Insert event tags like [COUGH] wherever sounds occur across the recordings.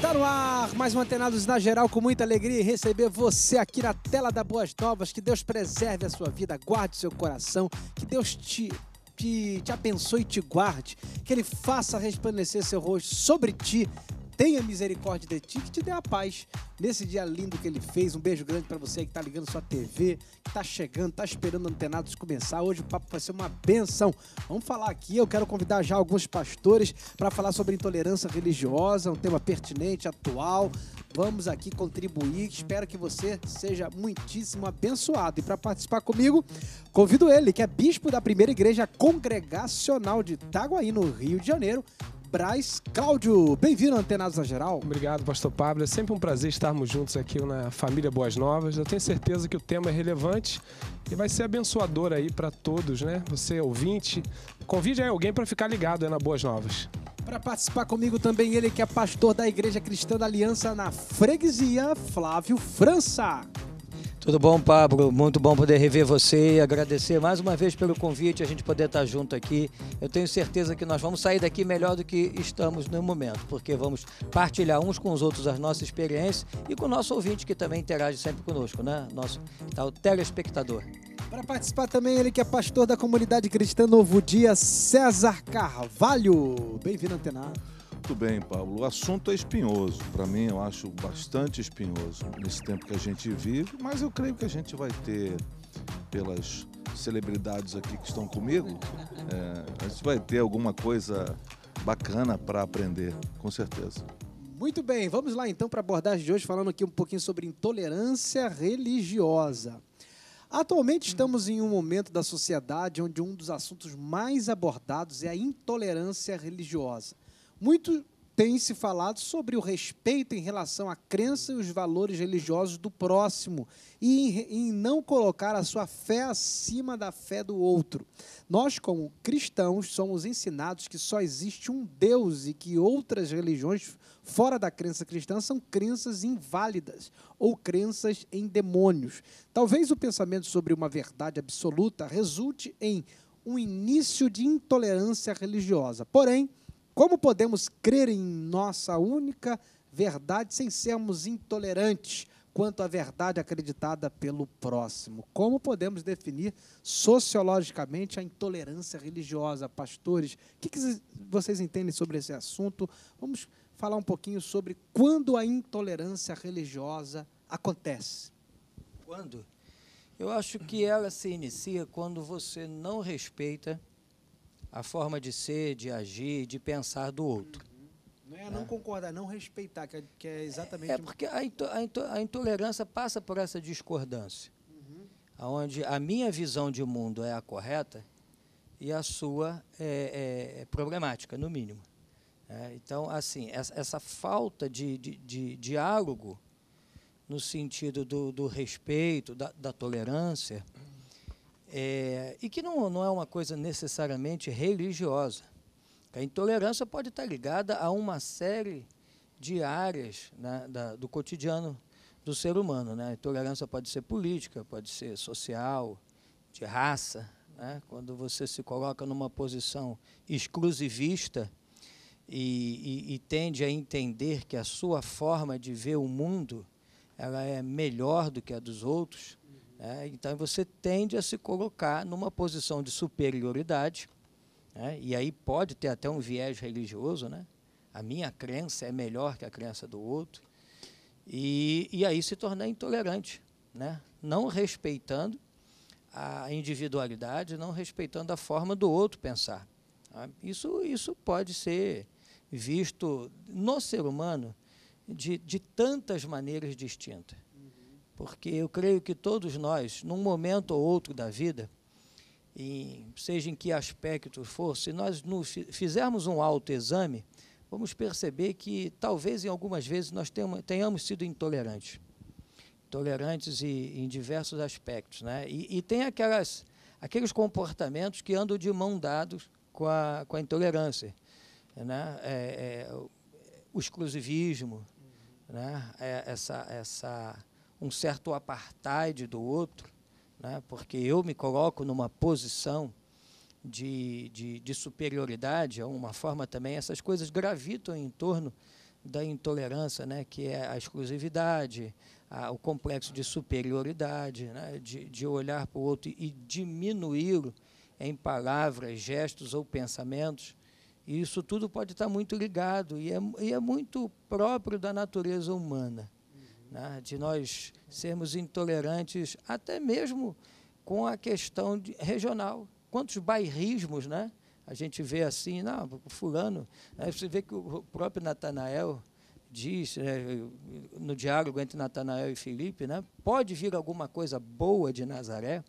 Tá no ar, mais um Antenados na Geral, com muita alegria em receber você aqui na tela da Boas Novas. Que Deus preserve a sua vida, guarde seu coração, que Deus te, te, te abençoe e te guarde, que Ele faça resplandecer seu rosto sobre ti tenha misericórdia de ti, que te dê a paz nesse dia lindo que ele fez. Um beijo grande para você que está ligando sua TV, que está chegando, está esperando antenados começar. Hoje o papo vai ser uma benção. Vamos falar aqui, eu quero convidar já alguns pastores para falar sobre intolerância religiosa, um tema pertinente, atual. Vamos aqui contribuir. Espero que você seja muitíssimo abençoado. E para participar comigo, convido ele, que é bispo da primeira igreja congregacional de Itaguaí, no Rio de Janeiro, Braz Cláudio. Bem-vindo, Antenados na Geral. Obrigado, pastor Pablo. É sempre um prazer estarmos juntos aqui na família Boas Novas. Eu tenho certeza que o tema é relevante e vai ser abençoador aí para todos, né? Você ouvinte, convide aí alguém para ficar ligado aí na Boas Novas. Para participar comigo também ele que é pastor da Igreja Cristã da Aliança na Freguesia, Flávio França. Tudo bom, Pablo? Muito bom poder rever você e agradecer mais uma vez pelo convite, a gente poder estar junto aqui. Eu tenho certeza que nós vamos sair daqui melhor do que estamos no momento, porque vamos partilhar uns com os outros as nossas experiências e com o nosso ouvinte que também interage sempre conosco, né? Nosso tal tá, telespectador. Para participar também, ele que é pastor da comunidade cristã Novo Dia, César Carvalho. Bem-vindo, Antenado. Muito bem, Paulo. O assunto é espinhoso. Para mim, eu acho bastante espinhoso nesse tempo que a gente vive, mas eu creio que a gente vai ter, pelas celebridades aqui que estão comigo, é, a gente vai ter alguma coisa bacana para aprender, com certeza. Muito bem, vamos lá então para a abordagem de hoje, falando aqui um pouquinho sobre intolerância religiosa. Atualmente hum. estamos em um momento da sociedade onde um dos assuntos mais abordados é a intolerância religiosa. Muito tem se falado sobre o respeito em relação à crença e os valores religiosos do próximo e em, em não colocar a sua fé acima da fé do outro. Nós, como cristãos, somos ensinados que só existe um Deus e que outras religiões fora da crença cristã são crenças inválidas ou crenças em demônios. Talvez o pensamento sobre uma verdade absoluta resulte em um início de intolerância religiosa. Porém, como podemos crer em nossa única verdade sem sermos intolerantes quanto à verdade acreditada pelo próximo? Como podemos definir sociologicamente a intolerância religiosa, pastores? O que, que vocês entendem sobre esse assunto? Vamos falar um pouquinho sobre quando a intolerância religiosa acontece. Quando? Eu acho que ela se inicia quando você não respeita a forma de ser, de agir, de pensar do outro. Não é não né? concordar, não respeitar, que é, que é exatamente... É porque a, into, a, into, a, intolerância passa por essa discordância, uhum. onde a minha visão de mundo é a correta e a sua é, é, é problemática, no mínimo. É, então, assim, essa, essa falta de, de, de, diálogo no sentido do, do respeito, da, da tolerância, é, e que não, não é uma coisa necessariamente religiosa. A intolerância pode estar ligada a uma série de áreas né, da, do cotidiano do ser humano. Né? A intolerância pode ser política, pode ser social, de raça. Né? Quando você se coloca numa posição exclusivista e, e, e tende a entender que a sua forma de ver o mundo ela é melhor do que a dos outros, né? Então, você tende a se colocar numa posição de superioridade, né? e aí pode ter até um viés religioso, né? a minha crença é melhor que a crença do outro, e, e aí se tornar intolerante, né? não respeitando a individualidade, não respeitando a forma do outro pensar. Né? Isso, isso pode ser visto no ser humano de, de tantas maneiras distintas porque eu creio que todos nós, num momento ou outro da vida, em, seja em que aspecto for, se nós nos fizermos um autoexame, vamos perceber que talvez em algumas vezes nós tenhamos sido intolerantes. Intolerantes e, em diversos aspectos. Né? E, e tem aquelas, aqueles comportamentos que andam de mão dados com a, com a intolerância. Né? É, é, o exclusivismo, né? É, essa, essa um certo apartheid do outro, né, porque eu me coloco numa posição de, de, de superioridade, é uma forma também, essas coisas gravitam em torno da intolerância, né, que é a exclusividade, a, o complexo de superioridade, né, de, de olhar para o outro e diminuí-lo em palavras, gestos ou pensamentos. E isso tudo pode estar muito ligado e é, e é muito próprio da natureza humana né? de nós sermos intolerantes até mesmo com a questão de, regional. Quantos bairrismos, né? A gente vê assim, não, fulano. Né? Você vê que o próprio Natanael diz, né, no diálogo entre Natanael e Felipe, né, pode vir alguma coisa boa de Nazaré.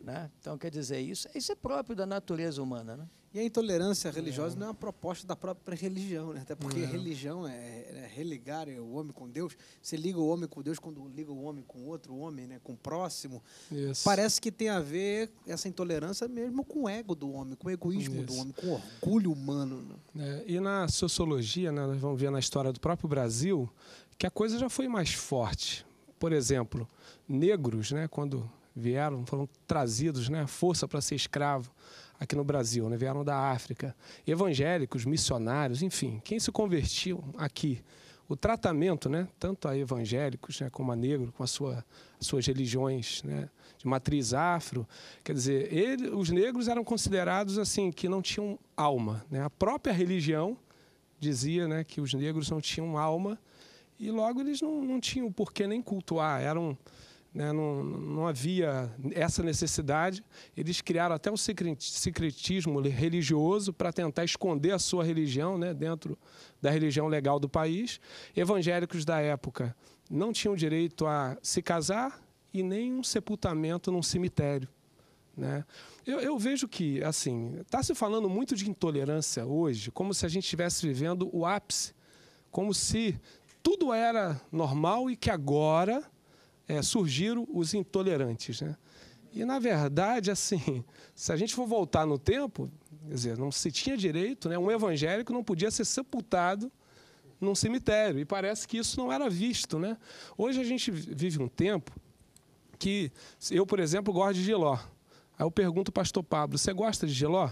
Né? Então, quer dizer, isso, isso é próprio da natureza humana. Né? E a intolerância religiosa é. não é uma proposta da própria religião, né? até porque é. religião é, é, é religar é o homem com Deus. Você liga o homem com Deus quando liga o homem com outro homem, né? com o próximo. Isso. Parece que tem a ver essa intolerância mesmo com o ego do homem, com o egoísmo Isso. do homem, com o orgulho humano. Né? É, e na sociologia, né, nós vamos ver na história do próprio Brasil, que a coisa já foi mais forte. Por exemplo, negros, né, quando vieram, foram trazidos, né, força para ser escravo aqui no Brasil, né? vieram da África, evangélicos, missionários, enfim, quem se convertiu aqui. O tratamento, né, tanto a evangélicos né, como a negro, com a sua, as suas religiões né, de matriz afro, quer dizer, ele, os negros eram considerados assim que não tinham alma. Né? A própria religião dizia né, que os negros não tinham alma e logo eles não, não tinham por que nem cultuar, eram né? Não, não, havia essa necessidade. Eles criaram até um secretismo religioso para tentar esconder a sua religião né? dentro da religião legal do país. Evangélicos da época não tinham direito a se casar e nem um sepultamento num cemitério. Né? Eu, eu, vejo que, assim, está se falando muito de intolerância hoje, como se a gente estivesse vivendo o ápice, como se tudo era normal e que agora é, surgiram os intolerantes. Né? E, na verdade, assim, se a gente for voltar no tempo, quer dizer, não se tinha direito, né? um evangélico não podia ser sepultado num cemitério. E parece que isso não era visto. Né? Hoje a gente vive um tempo que eu, por exemplo, gosto de giló. Aí eu pergunto ao pastor Pablo, você gosta de giló?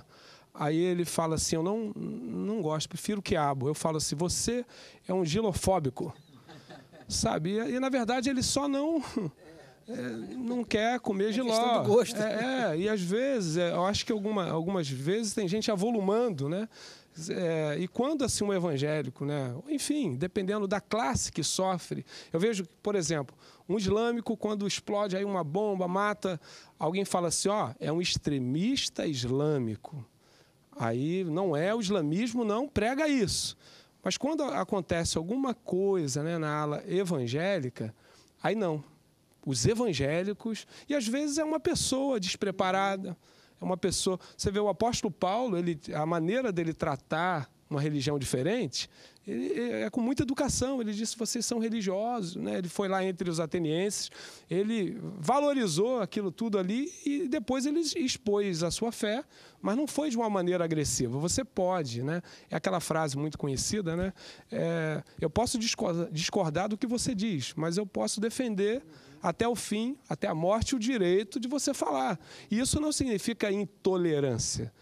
Aí ele fala assim, eu não, não gosto, prefiro quiabo. Eu falo assim, você é um gilofóbico. Sabe? E, na verdade ele só não. [LAUGHS] É, não quer comer giló. É do gosto. É, é, e às vezes, é, eu acho que alguma, algumas vezes tem gente avolumando, né? É, e quando assim um evangélico, né? enfim, dependendo da classe que sofre, eu vejo, por exemplo, um islâmico quando explode aí uma bomba, mata, alguém fala assim, ó, é um extremista islâmico. Aí não é o islamismo, não prega isso. Mas quando acontece alguma coisa né, na ala evangélica, aí não. Os evangélicos, e às vezes é uma pessoa despreparada, é uma pessoa. Você vê o apóstolo Paulo, ele, a maneira dele tratar uma religião diferente, ele, é com muita educação. Ele disse: vocês são religiosos. Né? Ele foi lá entre os atenienses, ele valorizou aquilo tudo ali e depois ele expôs a sua fé, mas não foi de uma maneira agressiva. Você pode, né? É aquela frase muito conhecida, né? É, eu posso discordar do que você diz, mas eu posso defender até o fim, até a morte, o direito de você falar. E isso não significa intolerância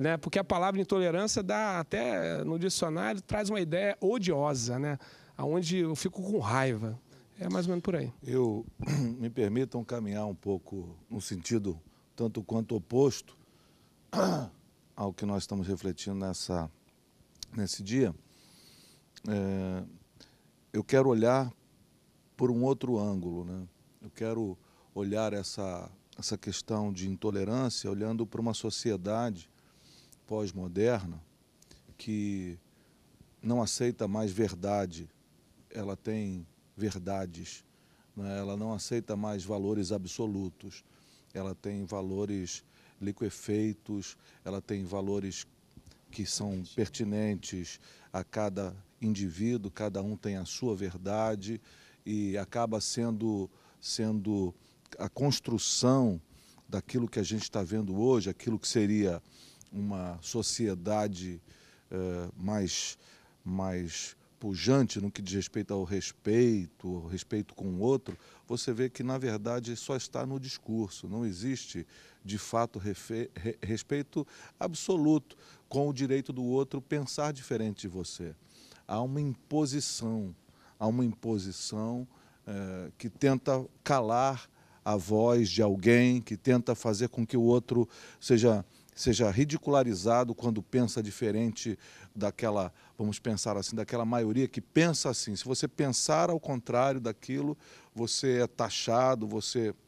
né? Porque a palavra intolerância dá até no dicionário traz uma ideia odiosa, né? Aonde eu fico com raiva. É mais ou menos por aí. Eu [CLEARS THROAT] me permitam caminhar um pouco no sentido tanto quanto oposto [CLEARS THROAT] ao que nós estamos refletindo nessa nesse dia. É, eu quero olhar por um outro ângulo, né? Eu quero olhar essa essa questão de intolerância olhando para uma sociedade pós-moderna que não aceita mais verdade, ela tem verdades, né? ela não aceita mais valores absolutos, ela tem valores liquefeitos, ela tem valores que são pertinentes a cada indivíduo, cada um tem a sua verdade e acaba sendo, sendo a construção daquilo que a gente está vendo hoje, aquilo que seria uma sociedade uh, mais, mais pujante no que diz respeito ao respeito, ao respeito com o outro, você vê que, na verdade, só está no discurso. Não existe, de fato, refe... respeito absoluto com o direito do outro pensar diferente de você. Há uma imposição, há uma imposição eh, que tenta calar a voz de alguém, que tenta fazer com que o outro seja seja ridicularizado quando pensa diferente daquela, vamos pensar assim, daquela maioria que pensa assim. Se você pensar ao contrário daquilo, você é taxado, você é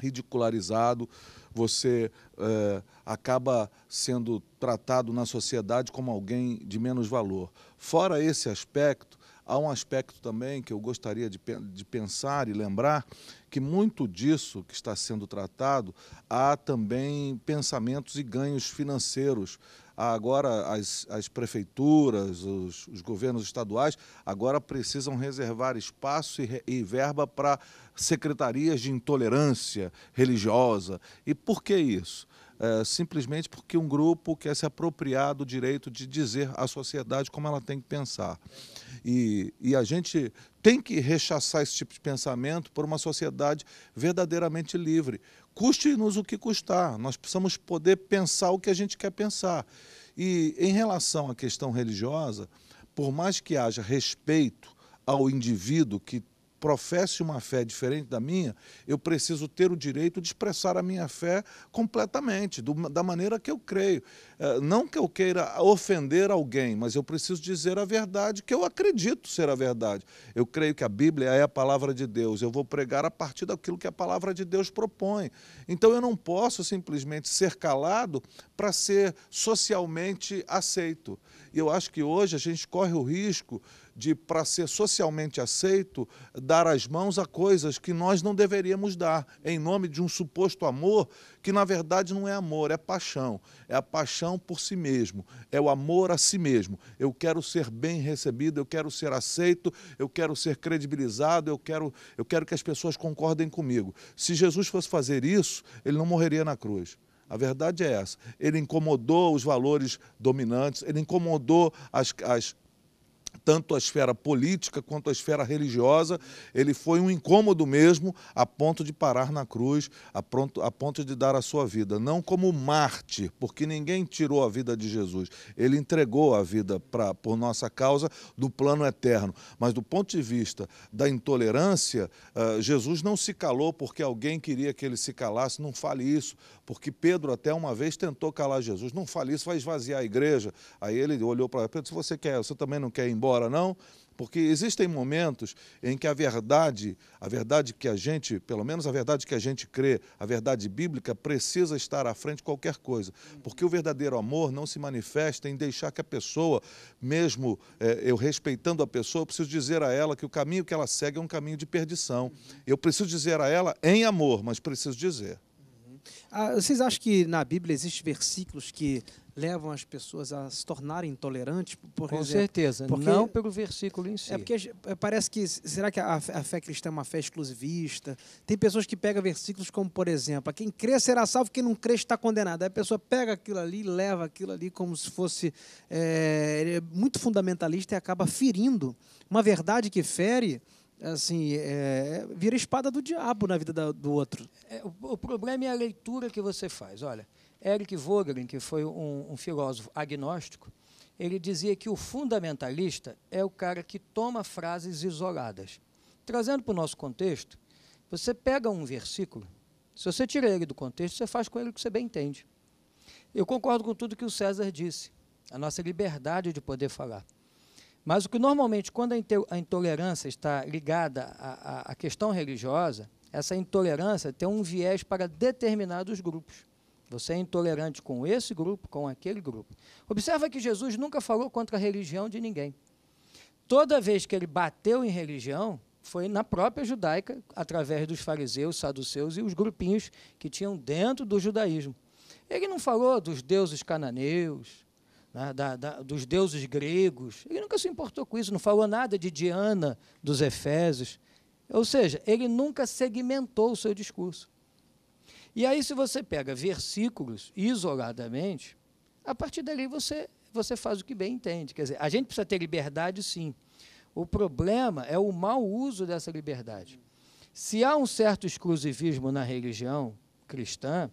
ridicularizado, você é, acaba sendo tratado na sociedade como alguém de menos valor. Fora esse aspecto, há um aspecto também que eu gostaria de, de pensar e lembrar que muito disso que está sendo tratado há também pensamentos e ganhos financeiros agora as, as prefeituras, os, os, governos estaduais, agora precisam reservar espaço e, e verba para secretarias de intolerância religiosa. E por que isso? É, simplesmente porque um grupo quer se apropriar do direito de dizer à sociedade como ela tem que pensar. E, e a gente tem que rechaçar esse tipo de pensamento por uma sociedade verdadeiramente livre. Custe-nos o que custar, nós precisamos poder pensar o que a gente quer pensar. E em relação à questão religiosa, por mais que haja respeito ao indivíduo que professe uma fé diferente da minha, eu preciso ter o direito de expressar a minha fé completamente, do, da maneira que eu creio. É, não que eu queira ofender alguém, mas eu preciso dizer a verdade que eu acredito ser a verdade. Eu creio que a Bíblia é a palavra de Deus. Eu vou pregar a partir daquilo que a palavra de Deus propõe. Então eu não posso simplesmente ser calado para ser socialmente aceito. E eu acho que hoje a gente corre o risco de, para ser socialmente aceito, dar as mãos a coisas que nós não deveríamos dar, em nome de um suposto amor que, na verdade, não é amor, é paixão. É a paixão por si mesmo, é o amor a si mesmo. Eu quero ser bem recebido, eu quero ser aceito, eu quero ser credibilizado, eu quero, eu quero que as pessoas concordem comigo. Se Jesus fosse fazer isso, ele não morreria na cruz. A verdade é essa. Ele incomodou os valores dominantes, ele incomodou as, as tanto a esfera política quanto a esfera religiosa. Ele foi um incômodo mesmo, a ponto de parar na cruz, a ponto, a ponto de dar a sua vida. Não como mártir, porque ninguém tirou a vida de Jesus. Ele entregou a vida pra, por nossa causa do plano eterno. Mas do ponto de vista da intolerância, uh, Jesus não se calou porque alguém queria que ele se calasse. Não fale isso, porque Pedro até uma vez tentou calar Jesus. Não fale isso, vai esvaziar a igreja. Aí ele olhou para Pedro, se você quer, você também não quer ir embora fora, não, porque existem momentos em que a verdade, a verdade que a gente, pelo menos a verdade que a gente crê, a verdade bíblica, precisa estar à frente de qualquer coisa. Porque o verdadeiro amor não se manifesta em deixar que a pessoa, mesmo é, eu respeitando a pessoa, eu preciso dizer a ela que o caminho que ela segue é um caminho de perdição. Eu preciso dizer a ela em amor, mas preciso dizer. Ah, vocês acham que na Bíblia existem versículos que levam as pessoas a se tornarem intolerantes? Por Com exemplo? certeza, porque não pelo versículo em si. É porque é, parece que, será que a, a fé cristã é uma fé exclusivista? Tem pessoas que pegam versículos como, por exemplo, quem crê será salvo, quem não crê está condenado. Aí a pessoa pega aquilo ali, leva aquilo ali como se fosse eh, é, muito fundamentalista e acaba ferindo. Uma verdade que fere assim, é, vira espada do diabo na vida da, do outro. É, o, o, problema é a leitura que você faz. Olha, Eric Vogelin, que foi um, um filósofo agnóstico, ele dizia que o fundamentalista é o cara que toma frases isoladas. Trazendo para o nosso contexto, você pega um versículo, se você tira ele do contexto, você faz com ele o que você bem entende. Eu concordo com tudo que o César disse, a nossa liberdade de poder falar. Mas o que normalmente, quando a intolerância está ligada à, à questão religiosa, essa intolerância tem um viés para determinados grupos. Você é intolerante com esse grupo, com aquele grupo. Observa que Jesus nunca falou contra a religião de ninguém. Toda vez que ele bateu em religião, foi na própria judaica, através dos fariseus, saduceus e os grupinhos que tinham dentro do judaísmo. Ele não falou dos deuses cananeus, né, da, da, dos deuses gregos. Ele nunca se importou com isso, não falou nada de Diana dos Efésios. Ou seja, ele nunca segmentou o seu discurso. E aí, se você pega versículos isoladamente, a partir dali você, você faz o que bem entende. Quer dizer, a gente precisa ter liberdade, sim. O problema é o mau uso dessa liberdade. Se há um certo exclusivismo na religião cristã,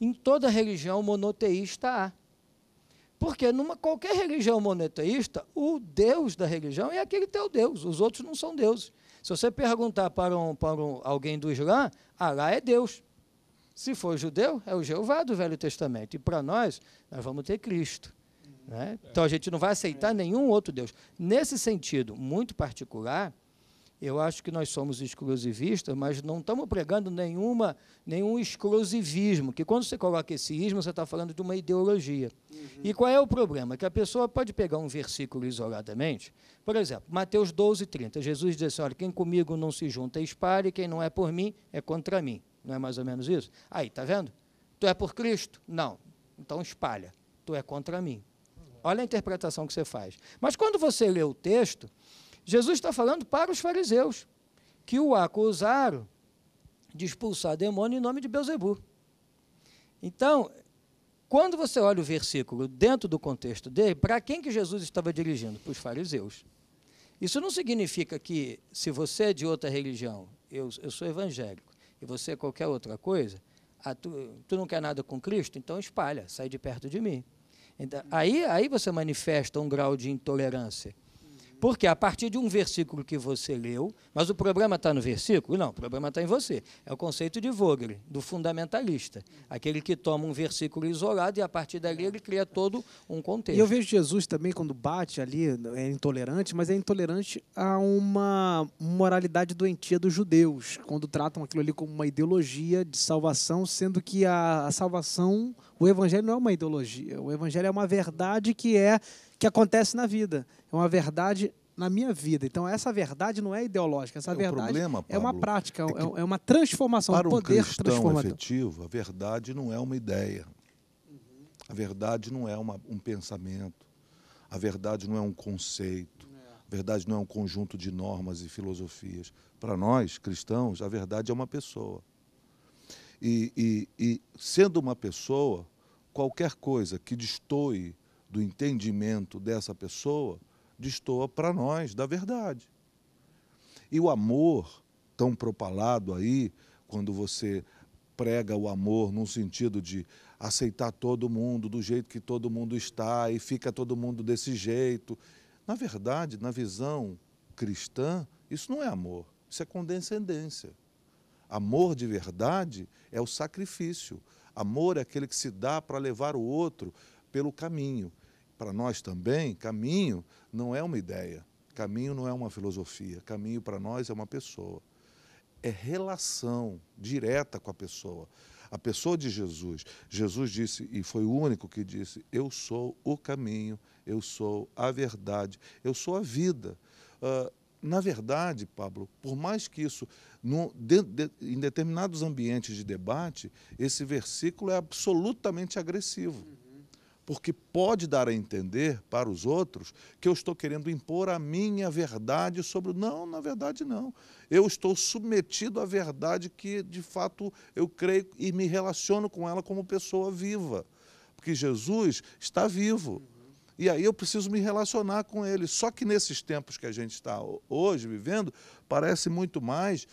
em toda religião monoteísta há. Porque numa qualquer religião monoteísta, o Deus da religião é aquele teu Deus, os outros não são deuses. Se você perguntar para, um, para um, alguém do Islã, Alá é Deus. Se for judeu, é o Jeová do Velho Testamento. E para nós, nós vamos ter Cristo. Né? Então a gente não vai aceitar nenhum outro Deus. Nesse sentido muito particular, eu acho que nós somos exclusivistas, mas não estamos pregando nenhuma, nenhum exclusivismo, que quando você coloca esse ismo, você está falando de uma ideologia. Uhum. E qual é o problema? Que a pessoa pode pegar um versículo isoladamente, por exemplo, Mateus 12, 30, Jesus diz assim, olha, quem comigo não se junta espalhe, quem não é por mim é contra mim. Não é mais ou menos isso? Aí, está vendo? Tu é por Cristo? Não. Então espalha. Tu é contra mim. Olha a interpretação que você faz. Mas quando você lê o texto, Jesus está falando para os fariseus, que o acusaram de expulsar demônio em nome de Beuzebu. Então, quando você olha o versículo dentro do contexto dele, para quem que Jesus estava dirigindo? Para os fariseus. Isso não significa que, se você é de outra religião, eu, eu sou evangélico, e você é qualquer outra coisa, ah, tu, tu, não quer nada com Cristo? Então espalha, sai de perto de mim. Então, aí, aí você manifesta um grau de intolerância. Porque a partir de um versículo que você leu, mas o problema está no versículo? Não, o problema está em você. É o conceito de Vogel, do fundamentalista. Aquele que toma um versículo isolado e a partir dali ele cria todo um contexto. E eu vejo Jesus também, quando bate ali, é intolerante, mas é intolerante a uma moralidade doentia dos judeus, quando tratam aquilo ali como uma ideologia de salvação, sendo que a, a salvação o evangelho não é uma ideologia, o evangelho é uma verdade que é que acontece na vida. É uma verdade na minha vida. Então essa verdade não é ideológica, essa é verdade problema, Pablo, é uma prática, é, é, é uma transformação, para um poder cristão efetivo, a verdade não é uma ideia. A verdade não é uma, um pensamento. A verdade não é um conceito. É. A verdade não é um conjunto de normas e filosofias. Para nós, cristãos, a verdade é uma pessoa. E, e, e, sendo uma pessoa, qualquer coisa que destoe do entendimento dessa pessoa, destoa para nós da verdade. E o amor, tão propalado aí, quando você prega o amor num sentido de aceitar todo mundo do jeito que todo mundo está e fica todo mundo desse jeito. Na verdade, na visão cristã, isso não é amor, isso é condescendência. Amor de verdade é o sacrifício, Amor é aquele que se dá para levar o outro pelo caminho. Para nós também, caminho não é uma ideia, caminho não é uma filosofia, caminho para nós é uma pessoa. É relação direta com a pessoa. A pessoa de Jesus. Jesus disse, e foi o único que disse: Eu sou o caminho, eu sou a verdade, eu sou a vida. Uh, na verdade, Pablo, por mais que isso no, de, de, em determinados ambientes de debate, esse versículo é absolutamente agressivo. Porque pode dar a entender para os outros que eu estou querendo impor a minha verdade sobre. Não, na verdade, não. Eu estou submetido à verdade que, de fato, eu creio e me relaciono com ela como pessoa viva. Porque Jesus está vivo. E aí eu preciso me relacionar com ele. Só que nesses tempos que a gente está hoje vivendo, parece muito mais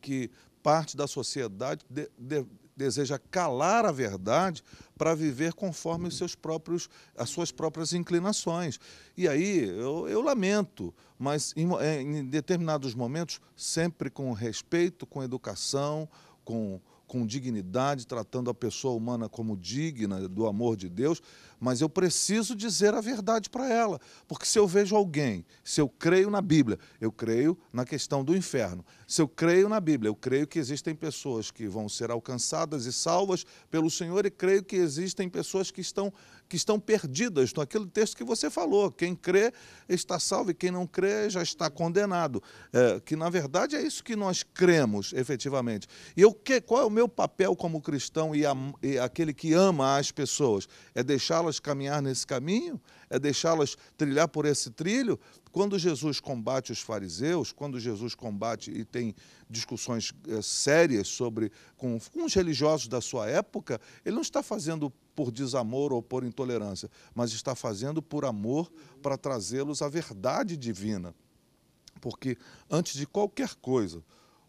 que parte da sociedade de, de, deseja calar a verdade para viver conforme os seus próprios, as suas próprias inclinações. E aí eu, eu lamento, mas em, em determinados momentos, sempre com respeito, com educação, com com dignidade, tratando a pessoa humana como digna do amor de Deus, mas eu preciso dizer a verdade para ela, porque se eu vejo alguém, se eu creio na Bíblia, eu creio na questão do inferno. Se eu creio na Bíblia, eu creio que existem pessoas que vão ser alcançadas e salvas pelo Senhor e creio que existem pessoas que estão que estão perdidas, aquele texto que você falou. Quem crê está salvo e quem não crê já está condenado. É, que na verdade é isso que nós cremos efetivamente. E eu, que, qual é o meu papel como cristão e, a, e aquele que ama as pessoas? É deixá-las caminhar nesse caminho? é deixá-las trilhar por esse trilho. Quando Jesus combate os fariseus, quando Jesus combate e tem discussões é, sérias sobre com, com os religiosos da sua época, ele não está fazendo por desamor ou por intolerância, mas está fazendo por amor para trazê-los à verdade divina. Porque antes de qualquer coisa,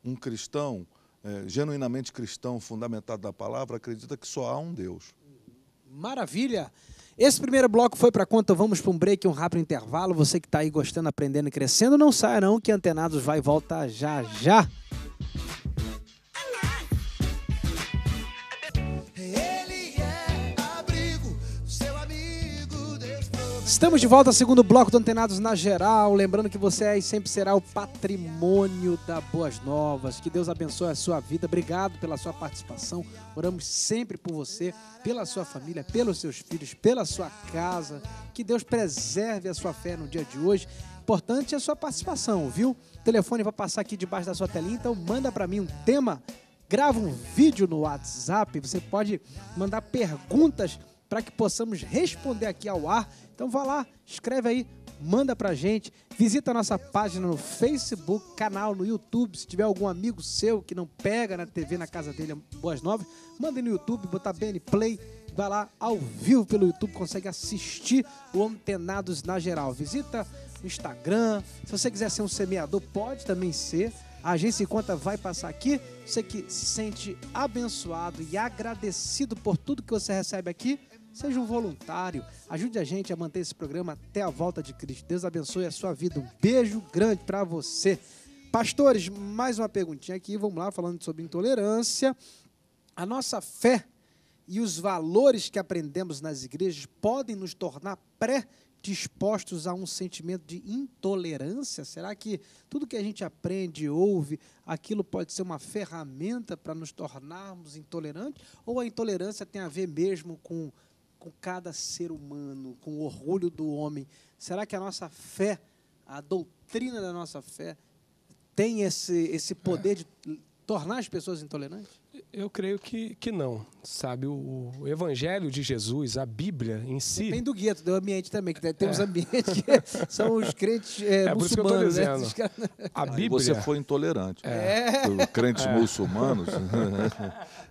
um cristão, é, genuinamente cristão, fundamentado na palavra, acredita que só há um Deus. Maravilha! Esse primeiro bloco foi para conta, vamos para um break, um rápido intervalo. Você que está aí gostando, aprendendo e crescendo, não saia não que Antenados vai voltar volta já já. Estamos de volta ao segundo bloco do Antenados na Geral. Lembrando que você é e sempre será o patrimônio da Boas Novas. Que Deus abençoe a sua vida. Obrigado pela sua participação. Oramos sempre por você, pela sua família, pelos seus filhos, pela sua casa. Que Deus preserve a sua fé no dia de hoje. Importante é a sua participação, viu? O telefone vai passar aqui debaixo da sua telinha, então manda para mim um tema, grava um vídeo no WhatsApp. Você pode mandar perguntas para que possamos responder aqui ao ar então vá lá, escreve aí, manda pra gente, visita a nossa página no Facebook, canal no YouTube, se tiver algum amigo seu que não pega na TV na casa dele Boas Novas, manda no YouTube, botar BN Play, vai lá ao vivo pelo YouTube, consegue assistir o Antenados na geral. Visita o Instagram, se você quiser ser um semeador, pode também ser. A agência em conta vai passar aqui. Você que se sente abençoado e agradecido por tudo que você recebe aqui, seja um voluntário. Ajude a gente a manter esse programa até a volta de Cristo. Deus abençoe a sua vida. Um beijo grande para você. Pastores, mais uma perguntinha aqui. Vamos lá, falando sobre intolerância. A nossa fé e os valores que aprendemos nas igrejas podem nos tornar pré dispostos a um sentimento de intolerância? Será que tudo que a gente aprende, ouve, aquilo pode ser uma ferramenta para nos tornarmos intolerantes? Ou a intolerância tem a ver mesmo com, com cada ser humano, com o orgulho do homem? Será que a nossa fé, a doutrina da nossa fé, tem esse, esse poder de tornar as pessoas intolerantes? Eu creio que, que não, sabe? O, o, Evangelho de Jesus, a Bíblia em si. Tem do gueto, do ambiente também, que tem é. ambientes que [LAUGHS] são os crentes é, é muçulmanos. Né? A Bíblia. Você foi intolerante. É. Né? Crentes é. muçulmanos.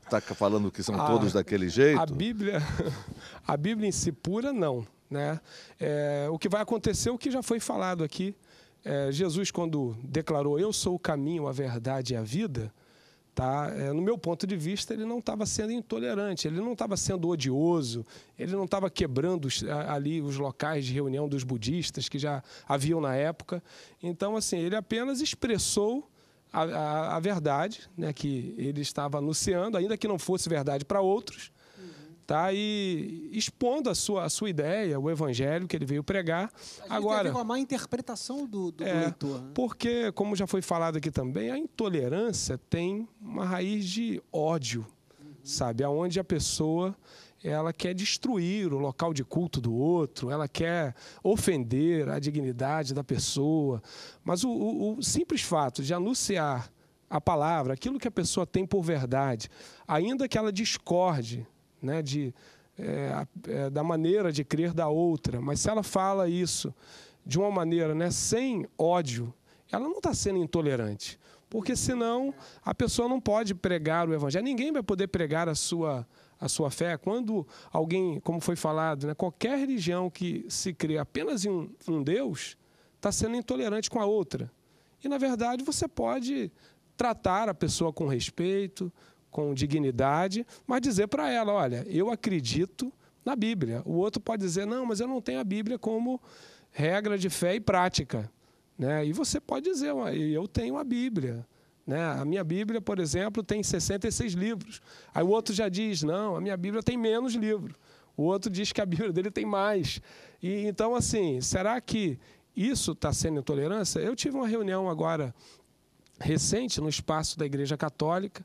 Está [LAUGHS] falando que são a, todos daquele jeito? A Bíblia, [LAUGHS] a Bíblia em si pura, não. Né? É, o que vai acontecer, o que já foi falado aqui. É, Jesus, quando declarou: Eu sou o caminho, a verdade e a vida Tá? É, no meu ponto de vista, ele não estava sendo intolerante, ele não estava sendo odioso, ele não estava quebrando os, ali os locais de reunião dos budistas que já haviam na época. Então, assim, ele apenas expressou a, a, a verdade né, que ele estava anunciando, ainda que não fosse verdade para outros, tá? E expondo a sua, a sua ideia, o evangelho que ele veio pregar. A Agora, tem a uma má interpretação do, do, é, leitor. Né? Porque, como já foi falado aqui também, a intolerância tem uma raiz de ódio, uhum. sabe? Aonde a pessoa ela quer destruir o local de culto do outro, ela quer ofender a dignidade da pessoa. Mas o, o, o simples fato de anunciar a palavra, aquilo que a pessoa tem por verdade, ainda que ela discorde né, de, é, é, da maneira de crer da outra, mas se ela fala isso de uma maneira né, sem ódio, ela não está sendo intolerante. Porque senão a pessoa não pode pregar o evangelho. Ninguém vai poder pregar a sua, a sua fé. Quando alguém, como foi falado, né, qualquer religião que se crê apenas em um, um Deus, está sendo intolerante com a outra. E, na verdade, você pode tratar a pessoa com respeito, com dignidade, mas dizer para ela: olha, eu acredito na Bíblia. O outro pode dizer: não, mas eu não tenho a Bíblia como regra de fé e prática. Né? E você pode dizer: eu tenho a Bíblia. Né? A minha Bíblia, por exemplo, tem 66 livros. Aí o outro já diz: não, a minha Bíblia tem menos livros. O outro diz que a Bíblia dele tem mais. E então, assim, será que isso está sendo intolerância? Eu tive uma reunião agora recente no espaço da Igreja Católica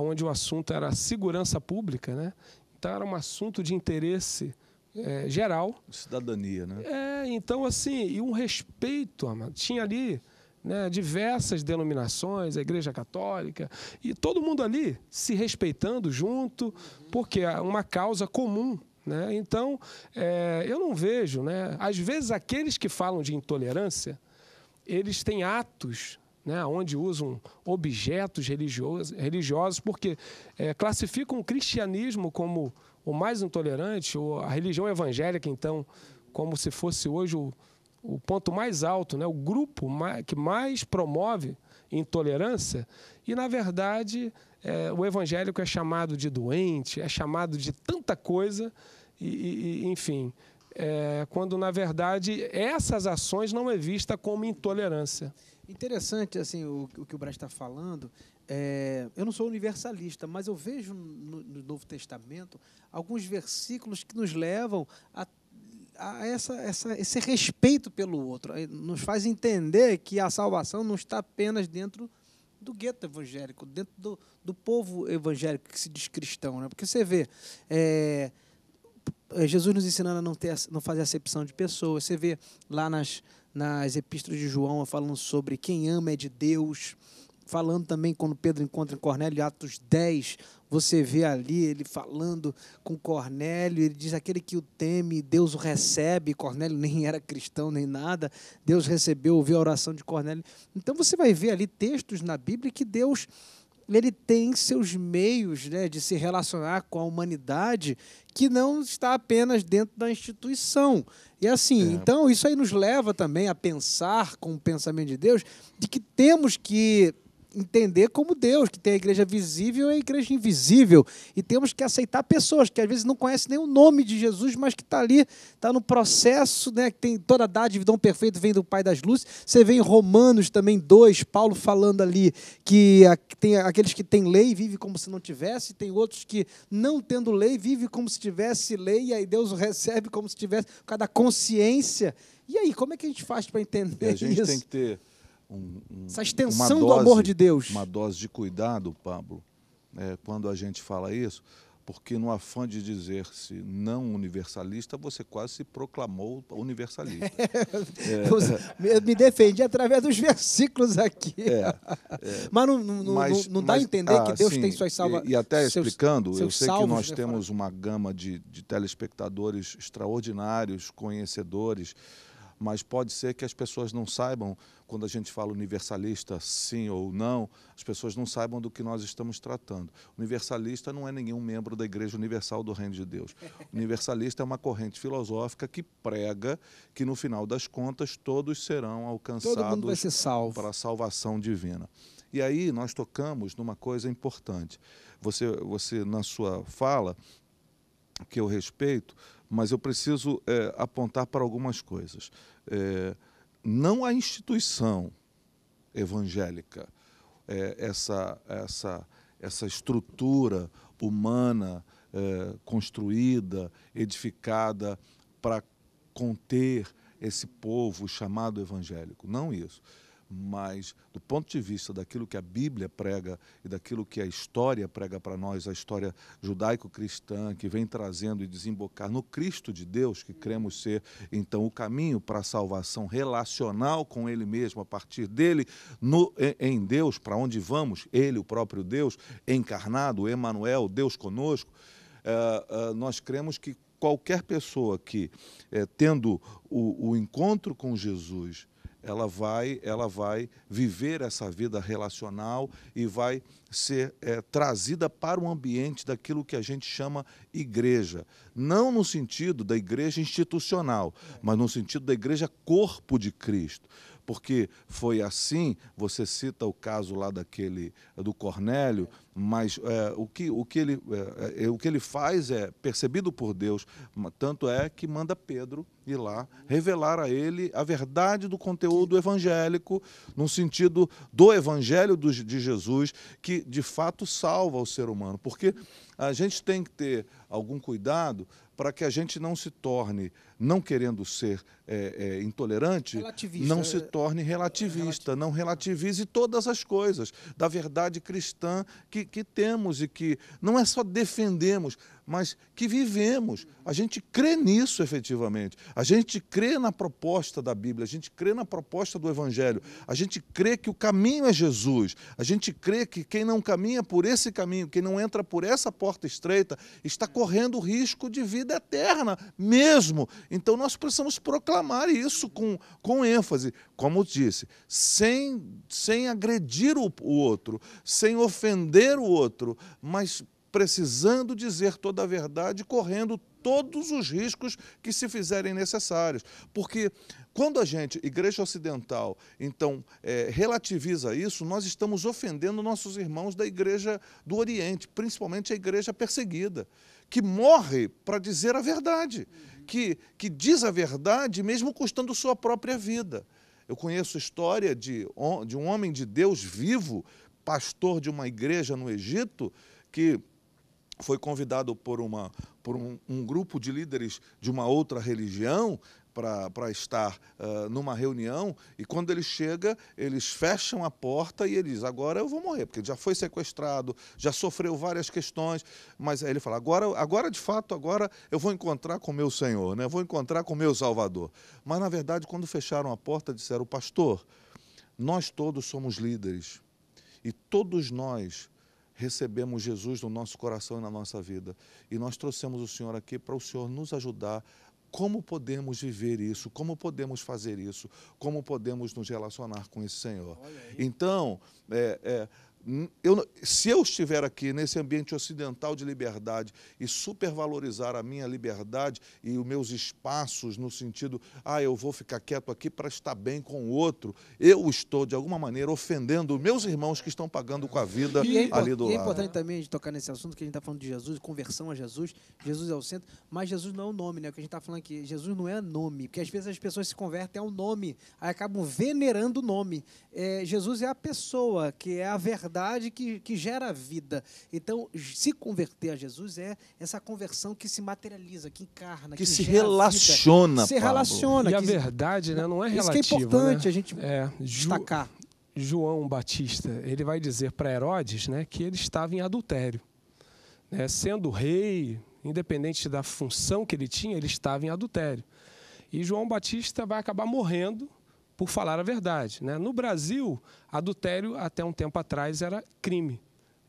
onde o assunto era segurança pública, né? Então era um assunto de interesse é, geral. Cidadania, né? É, então assim, e um respeito, Tinha ali né, diversas denominações, a Igreja Católica, e todo mundo ali se respeitando junto, porque é uma causa comum. Né? Então, é, eu não vejo, né? às vezes aqueles que falam de intolerância, eles têm atos né, onde usam objetos religiosos, religiosos porque é, classificam o cristianismo como o mais intolerante, ou a religião evangélica, então, como se fosse hoje o, o ponto mais alto, né, o grupo mais, que mais promove intolerância, e, na verdade, é, o evangélico é chamado de doente, é chamado de tanta coisa, e, e enfim, é, quando, na verdade, essas ações não é vista como intolerância. Interessante assim o, o que o Brás está falando. É, eu não sou universalista, mas eu vejo no, no Novo Testamento alguns versículos que nos levam a, a essa, essa, esse respeito pelo outro. Nos faz entender que a salvação não está apenas dentro do gueto evangélico, dentro do, do povo evangélico que se diz cristão. Né? Porque você vê. É, é Jesus nos ensinando a não, ter, não fazer acepção de pessoas. Você vê lá nas, nas epístolas de João, falando sobre quem ama é de Deus. Falando também quando Pedro encontra Cornélio, Atos 10, você vê ali ele falando com Cornélio, ele diz: aquele que o teme, Deus o recebe. Cornélio nem era cristão nem nada, Deus recebeu, ouviu a oração de Cornélio. Então você vai ver ali textos na Bíblia que Deus ele tem seus meios né, de se relacionar com a humanidade que não está apenas dentro da instituição. E assim, é. então isso aí nos leva também a pensar com o pensamento de Deus de que temos que entender como Deus, que tem a igreja visível e a igreja invisível. E temos que aceitar pessoas que às vezes não conhecem nem o nome de Jesus, mas que está ali, está no processo, né, que tem toda a dádiva, dom perfeito, vem do Pai das Luzes. Você vê em Romanos também 2, Paulo falando ali que tem aqueles que têm lei vivem como se não tivesse, tem outros que não tendo lei vivem como se tivesse lei, e aí Deus o [LAUGHS] recebe como se tivesse, por causa da consciência. E aí, como é que a gente faz para entender isso? A gente isso? tem que ter um, um, essa extensão dose, do amor de Deus. Uma dose de cuidado, Pablo, é, quando a gente fala isso, porque no afã de dizer-se não universalista, você quase se proclamou universalista. [LAUGHS] é. Me defendi através dos versículos aqui. É, é. Mas não, não, mas, não dá mas, a entender ah, que Deus sim, tem suas salvas. E, e, até explicando, seus eu sei que nós né, temos uma gama de, de telespectadores extraordinários, conhecedores, mas pode ser que as pessoas não saibam, quando a gente fala universalista sim ou não, as pessoas não saibam do que nós estamos tratando. Universalista não é nenhum membro da Igreja Universal do Reino de Deus. Universalista é uma corrente filosófica que prega que no final das contas todos serão alcançados Todo ser para a salvação divina. E aí nós tocamos numa coisa importante. Você, você na sua fala que eu respeito, mas eu preciso é, apontar para algumas coisas. É, não a instituição evangélica, é, essa, essa, essa estrutura humana é, construída, edificada para conter esse povo chamado evangélico. Não isso mas do ponto de vista daquilo que a Bíblia prega e daquilo que a história prega para nós, a história judaico-cristã que vem trazendo e desembocar no Cristo de Deus, que cremos ser então o caminho para a salvação relacional com Ele mesmo, a partir dele, no, em Deus, para onde vamos, Ele, o próprio Deus, encarnado, Emmanuel, Deus conosco, eh, eh, nós cremos que qualquer pessoa que, eh, tendo o, o encontro com Jesus, ela vai, ela vai viver essa vida relacional e vai ser é, trazida para o ambiente daquilo que a gente chama igreja. Não no sentido da igreja institucional, mas no sentido da igreja corpo de Cristo porque foi assim, você cita o caso lá daquele do Cornélio, mas é, o, que, o, que ele, é, é, o que ele faz é percebido por Deus, tanto é que manda Pedro ir lá revelar a ele a verdade do conteúdo evangélico, no sentido do evangelho do, de Jesus, que de fato salva o ser humano. Porque a gente tem que ter algum cuidado para que a gente não se torne, não querendo ser é, é, intolerante, não é, se torne relativista, não relativize todas as coisas da verdade cristã que que, temos e que não é só defendemos, mas que vivemos. A gente crê nisso efetivamente. A gente crê na proposta da Bíblia, a gente crê na proposta do Evangelho, a gente crê que o caminho é Jesus, a gente crê que quem não caminha por esse caminho, quem não entra por essa porta estreita, está correndo risco de vida eterna mesmo. Então nós precisamos proclamar isso com, com ênfase, como disse, sem, sem agredir o, o outro, sem ofender o outro, mas precisando dizer toda a verdade, correndo todos os riscos que se fizerem necessários. Porque quando a gente, igreja ocidental, então é, relativiza isso, nós estamos ofendendo nossos irmãos da igreja do Oriente, principalmente a igreja perseguida, que morre para dizer a verdade, que, que diz a verdade mesmo custando sua própria vida. Eu conheço história de, de um homem de Deus vivo, pastor de uma igreja no Egito, que foi convidado por, uma, por um, um grupo de líderes de uma outra religião para estar uh, numa reunião e quando ele chega, eles fecham a porta e ele diz, agora eu vou morrer, porque ele já foi sequestrado, já sofreu várias questões, mas aí ele fala, agora, agora de fato, agora eu vou encontrar com meu Senhor, né? Eu vou encontrar com meu Salvador. Mas na verdade, quando fecharam a porta, disseram, pastor, nós todos somos líderes e todos nós recebemos Jesus no nosso coração e na nossa vida. E nós trouxemos o Senhor aqui para o Senhor nos ajudar. Como podemos viver isso? Como podemos fazer isso? Como podemos nos relacionar com esse Senhor? Então, é, é eu, se eu estiver aqui nesse ambiente ocidental de liberdade e supervalorizar a minha liberdade e os meus espaços no sentido, ah, eu vou ficar quieto aqui para estar bem com o outro, eu estou, de alguma maneira, ofendendo meus irmãos que estão pagando com a vida é ali do lado. E é importante também de tocar nesse assunto, que a gente está falando de Jesus, conversão a Jesus, Jesus é o centro, mas Jesus não é o nome, né? O que a gente está falando aqui, Jesus não é nome, porque às vezes as pessoas se convertem ao nome, aí acabam venerando o nome. É, Jesus é a pessoa, que é a verdade verdade que, que gera vida. Então, se converter a Jesus é essa conversão que se materializa, que encarna, que, que se relaciona. Vida, se relaciona. E a verdade né, não é relativa. Isso que é importante né? a gente é, destacar. João Batista, ele vai dizer para Herodes né, que ele estava em adultério. Né? Sendo rei, independente da função que ele tinha, ele estava em adultério. E João Batista vai acabar morrendo por falar a verdade. Né? No Brasil, adultério, até um tempo atrás, era crime.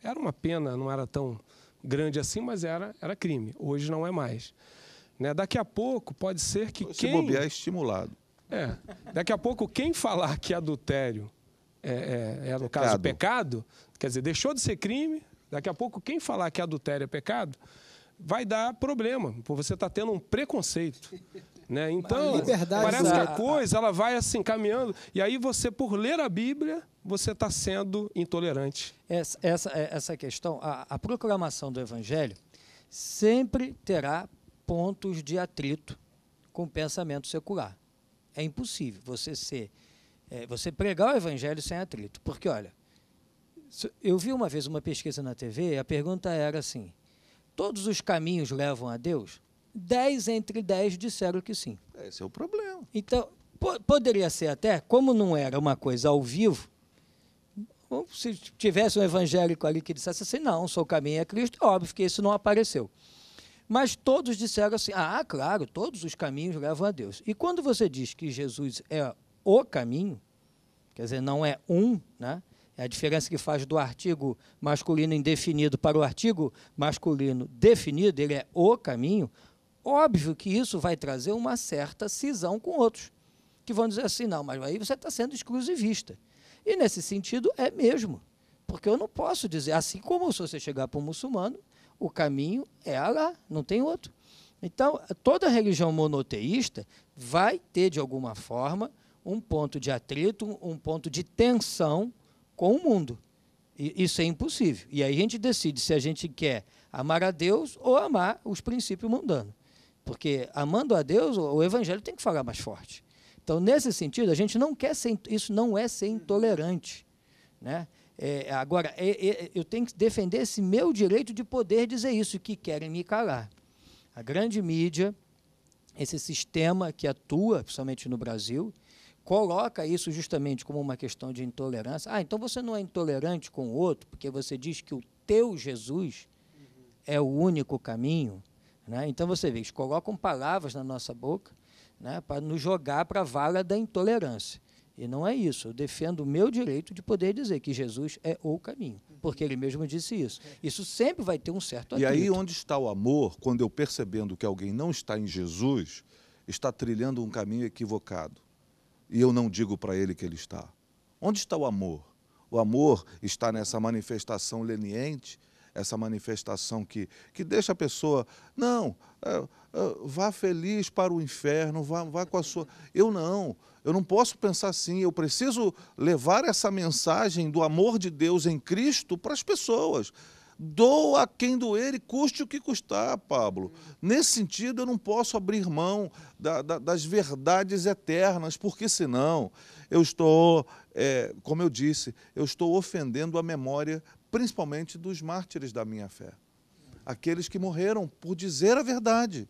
Era uma pena, não era tão grande assim, mas era, era crime. Hoje não é mais. Né? Daqui a pouco, pode ser que Se quem... Se bobear, é estimulado. É. Daqui a pouco, quem falar que adultério é, é, é no pecado. caso, pecado, quer dizer, deixou de ser crime, daqui a pouco, quem falar que adultério é pecado, vai dar problema, porque você está tendo um preconceito. Né? Então, parece que a coisa ela vai assim caminhando. E aí você, por ler a Bíblia, você está sendo intolerante. Essa, essa, é, essa questão, a, a proclamação do Evangelho sempre terá pontos de atrito com o pensamento secular. É impossível você ser, é, você pregar o Evangelho sem atrito. Porque, olha, eu vi uma vez uma pesquisa na TV, a pergunta era assim: todos os caminhos levam a Deus? 10 entre 10 disseram que sim. Esse é o problema. Então, po poderia ser até, como não era uma coisa ao vivo, se tivesse um evangélico ali que dissesse assim, não, sou o caminho é Cristo, óbvio que isso não apareceu. Mas todos disseram assim, ah, claro, todos os caminhos levam a Deus. E quando você diz que Jesus é o caminho, quer dizer, não é um, né? É a diferença que faz do artigo masculino indefinido para o artigo masculino definido, ele é o caminho. Óbvio que isso vai trazer uma certa cisão com outros, que vão dizer assim: não, mas aí você está sendo exclusivista. E nesse sentido é mesmo, porque eu não posso dizer, assim como se você chegar para um muçulmano, o caminho é Allah, não tem outro. Então, toda religião monoteísta vai ter, de alguma forma, um ponto de atrito, um ponto de tensão com o mundo. E isso é impossível. E aí a gente decide se a gente quer amar a Deus ou amar os princípios mundanos. Porque amando a Deus, o evangelho tem que falar mais forte. Então, nesse sentido, a gente não quer ser, isso não é ser intolerante. Né? É, agora, é, é, eu tenho que defender esse meu direito de poder dizer isso, que querem me calar. A grande mídia, esse sistema que atua, principalmente no Brasil, coloca isso justamente como uma questão de intolerância. Ah, então você não é intolerante com o outro, porque você diz que o teu Jesus é o único caminho. Né? Então você vê, eles colocam palavras na nossa boca né, para nos jogar para a vala da intolerância. E não é isso. Eu defendo o meu direito de poder dizer que Jesus é o caminho, porque ele mesmo disse isso. Isso sempre vai ter um certo atrito. E aí onde está o amor quando eu percebendo que alguém não está em Jesus, está trilhando um caminho equivocado? E eu não digo para ele que ele está. Onde está o amor? O amor está nessa manifestação leniente essa manifestação que, que deixa a pessoa, não, é, é, vá feliz para o inferno, vá, vá com a sua. Eu não, eu não posso pensar assim, eu preciso levar essa mensagem do amor de Deus em Cristo para as pessoas. Dou a quem doer e custe o que custar, Pablo. Nesse sentido, eu não posso abrir mão da, da, das verdades eternas, porque senão eu estou, é, como eu disse, eu estou ofendendo a memória principalmente dos mártires da minha fé, aqueles que morreram por dizer a verdade.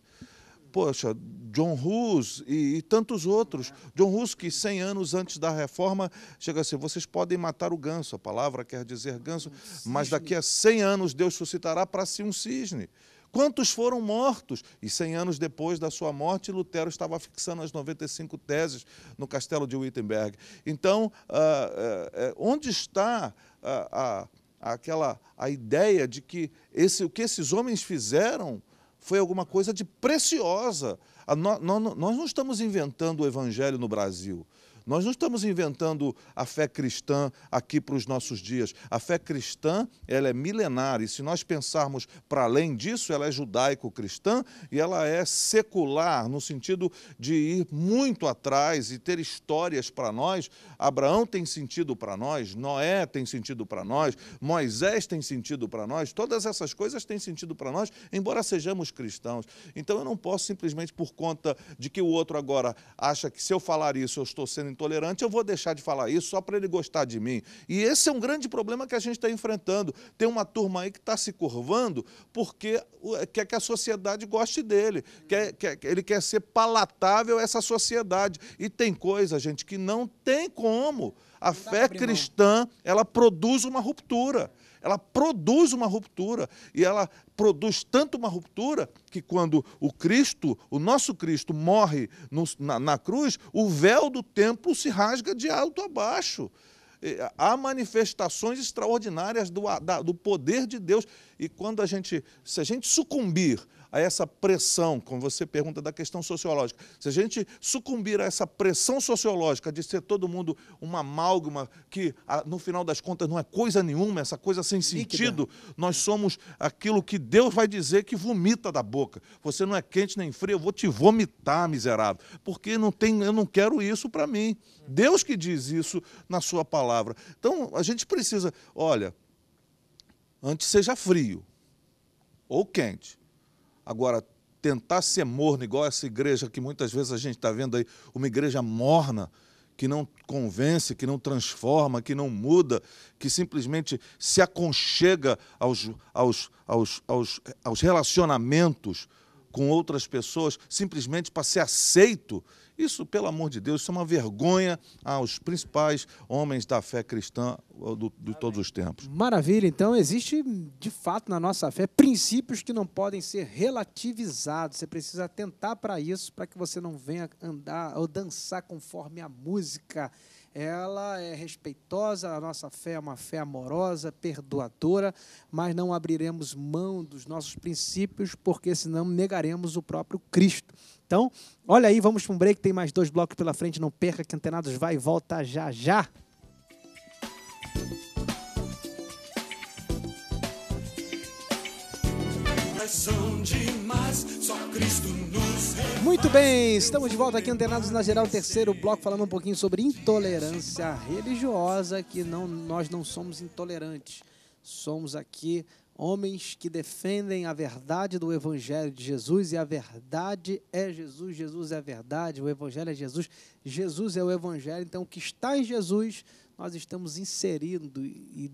Poxa, John Hus e, e tantos outros. John Hus, que 100 anos antes da reforma, chega assim: vocês podem matar o ganso, a palavra quer dizer ganso, mas daqui a 100 anos Deus suscitará para si um cisne. Quantos foram mortos? E 100 anos depois da sua morte, Lutero estava fixando as 95 teses no castelo de Wittenberg. Então, ah, eh, eh, onde está ah, a, a aquela a ideia de que esse, o que esses homens fizeram foi alguma coisa de preciosa. No, no, nós não estamos inventando o evangelho no Brasil. Nós não estamos inventando a fé cristã aqui para os nossos dias. A fé cristã, ela é milenar e se nós pensarmos para além disso, ela é judaico-cristã e ela é secular no sentido de ir muito atrás e ter histórias para nós. Abraão tem sentido para nós, Noé tem sentido para nós, Moisés tem sentido para nós, todas essas coisas têm sentido para nós, embora sejamos cristãos. Então eu não posso simplesmente por conta de que o outro agora acha que se eu falar isso eu estou sendo intolerante, eu vou deixar de falar isso só para ele gostar de mim. E esse é um grande problema que a gente está enfrentando. Tem uma turma aí que está se curvando porque quer que a sociedade goste dele, quer, quer, ele quer ser palatável a essa sociedade. E tem coisa, gente, que não tem como. A fé cristã, ela produz uma ruptura ela produz uma ruptura e ela produz tanto uma ruptura que quando o Cristo, o nosso Cristo, morre no, na, na cruz, o véu do templo se rasga de alto a baixo há manifestações extraordinárias do, da, do poder de Deus. E quando a gente, se a gente sucumbir a essa pressão, como você pergunta, da questão sociológica, se a gente sucumbir a essa pressão sociológica de ser todo mundo uma amálgama que, no final das contas, não é coisa nenhuma, essa coisa sem sentido, nós somos aquilo que Deus vai dizer que vomita da boca. Você não é quente nem frio, eu vou te vomitar, miserável, porque não tem, eu não quero isso para mim. Deus que diz isso na sua palavra. Então, a gente precisa, olha, antes seja frio ou quente, Agora, tentar ser morno, igual essa igreja que muitas vezes a gente está vendo aí, uma igreja morna, que não convence, que não transforma, que não muda, que simplesmente se aconchega aos, aos, aos, aos, eh, aos relacionamentos, com outras pessoas simplesmente para ser aceito. Isso, pelo amor de Deus, isso é uma vergonha aos principais homens da fé cristã do, de todos os tempos. Maravilha, então existe de fato na nossa fé princípios que não podem ser relativizados. Você precisa atentar para isso para que você não venha andar ou dançar conforme a música ela é respeitosa, a nossa fé é uma fé amorosa, perdoadora, mas não abriremos mão dos nossos princípios, porque senão negaremos o próprio Cristo. Então, olha aí, vamos para um break, tem mais dois blocos pela frente, não perca que Antenados vai e volta já já. demais, só Cristo muito bem, estamos de volta aqui, antenados na geral, terceiro bloco, falando um pouquinho sobre intolerância religiosa, que não, nós não somos intolerantes. Somos aqui homens que defendem a verdade do Evangelho de Jesus, e a verdade é Jesus, Jesus é a verdade, o Evangelho é Jesus, Jesus é o Evangelho. Então, o que está em Jesus, nós estamos inserindo,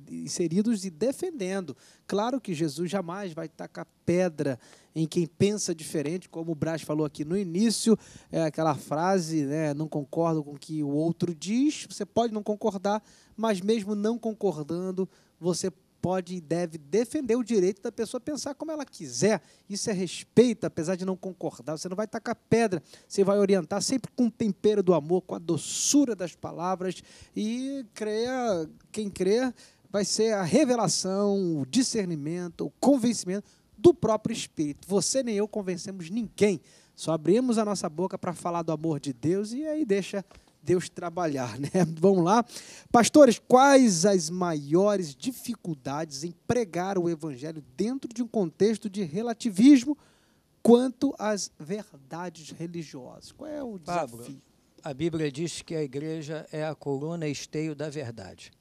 inseridos e defendendo. Claro que Jesus jamais vai tacar pedra em quem pensa diferente, como o Brás falou aqui no início, é aquela frase, né, não concordo com o que o outro diz, você pode não concordar, mas mesmo não concordando, você pode e deve defender o direito da pessoa pensar como ela quiser. Isso é respeito, apesar de não concordar. Você não vai tacar pedra, você vai orientar sempre com o tempero do amor, com a doçura das palavras. E creia, quem crer, vai ser a revelação, o discernimento, o convencimento do próprio Espírito. Você nem eu convencemos ninguém. Só abrimos a nossa boca para falar do amor de Deus e aí deixa Deus trabalhar, [LAUGHS] né? Vamos lá. Pastores, quais as maiores dificuldades em pregar o evangelho dentro de um contexto de relativismo quanto às verdades religiosas? Qual é o desafio? a Bíblia diz que a igreja é a coluna esteio da verdade.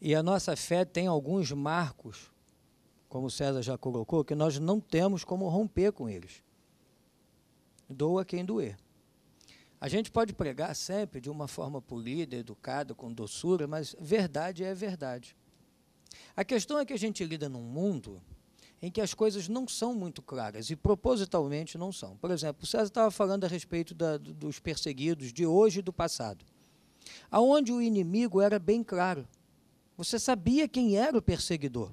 E a nossa fé tem alguns marcos como César já colocou, que nós não temos como romper com eles. Doa quem doer. A gente pode pregar sempre de uma forma polida, educada, com doçura, mas verdade é verdade. A questão é que a gente lida num mundo em que as coisas não são muito claras e propositalmente não são. Por exemplo, o César estava falando a respeito da, dos perseguidos de hoje e do passado, aonde o inimigo era bem claro. Você sabia quem era o perseguidor.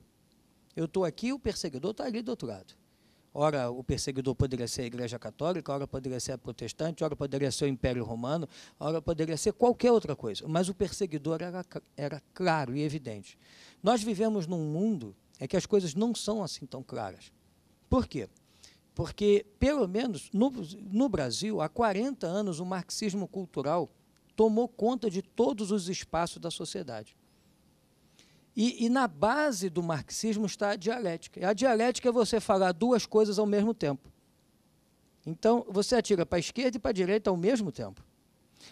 Eu estou aqui, o perseguidor está ali do outro lado. Ora, o perseguidor poderia ser a Igreja Católica, ora poderia ser a protestante, ora poderia ser o Império Romano, ora poderia ser qualquer outra coisa. Mas o perseguidor era, era claro e evidente. Nós vivemos num mundo em que as coisas não são assim tão claras. Por quê? Porque, pelo menos no, no Brasil, há 40 anos, o marxismo cultural tomou conta de todos os espaços da sociedade. E, e, na base do marxismo está a dialética. A dialética é você falar duas coisas ao mesmo tempo. Então, você atira para a esquerda e para a direita ao mesmo tempo.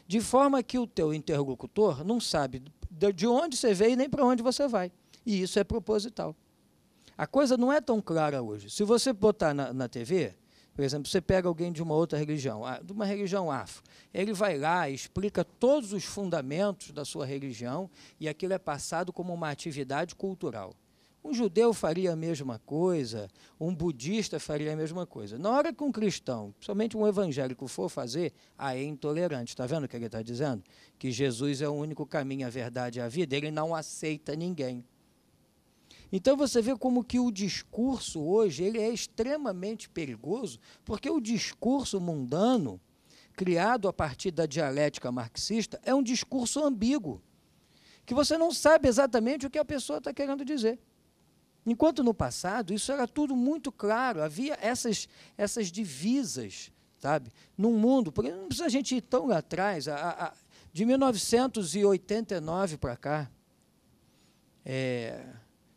De forma que o teu interlocutor não sabe de onde você veio e nem para onde você vai. E isso é proposital. A coisa não é tão clara hoje. Se você botar na, na TV, por exemplo, você pega alguém de uma outra religião, ah, de uma religião afro, ele vai lá e explica todos os fundamentos da sua religião e aquilo é passado como uma atividade cultural. Um judeu faria a mesma coisa, um budista faria a mesma coisa. Na hora que um cristão, principalmente um evangélico, for fazer, aí é intolerante. Está vendo o que ele está dizendo? Que Jesus é o único caminho, a verdade e a vida. Ele não aceita ninguém. Então você vê como que o discurso hoje ele é extremamente perigoso, porque o discurso mundano, criado a partir da dialética marxista, é um discurso ambíguo, que você não sabe exatamente o que a pessoa está querendo dizer. Enquanto no passado isso era tudo muito claro, havia essas, essas divisas, sabe? Num mundo, porque não precisa a gente ir tão lá atrás, a, a, de 1989 para cá, é,